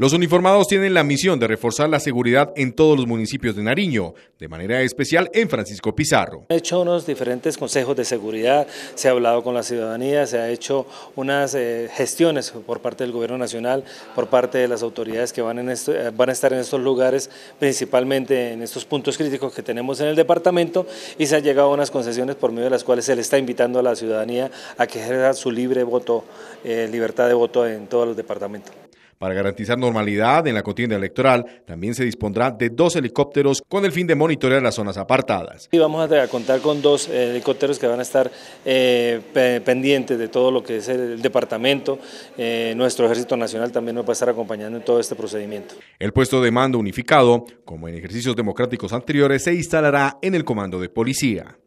Los uniformados tienen la misión de reforzar la seguridad en todos los municipios de Nariño, de manera especial en Francisco Pizarro. Se han hecho unos diferentes consejos de seguridad, se ha hablado con la ciudadanía, se ha hecho unas eh, gestiones por parte del gobierno nacional, por parte de las autoridades que eh, van, a estar en estos lugares, principalmente en estos puntos críticos que tenemos en el departamento, y se han llegado a unas concesiones por medio de las cuales se le está invitando a la ciudadanía a que ejerza su libre voto, eh, libertad de voto en todos los departamentos. Para garantizar normalidad en la contienda electoral, también se dispondrá de dos helicópteros con el fin de monitorear las zonas apartadas. Y vamos a contar con dos eh, helicópteros que van a estar eh, pendientes de todo lo que es el departamento. Eh, nuestro Ejército Nacional también nos va a estar acompañando en todo este procedimiento. El puesto de mando unificado, como en ejercicios democráticos anteriores, se instalará en el Comando de Policía.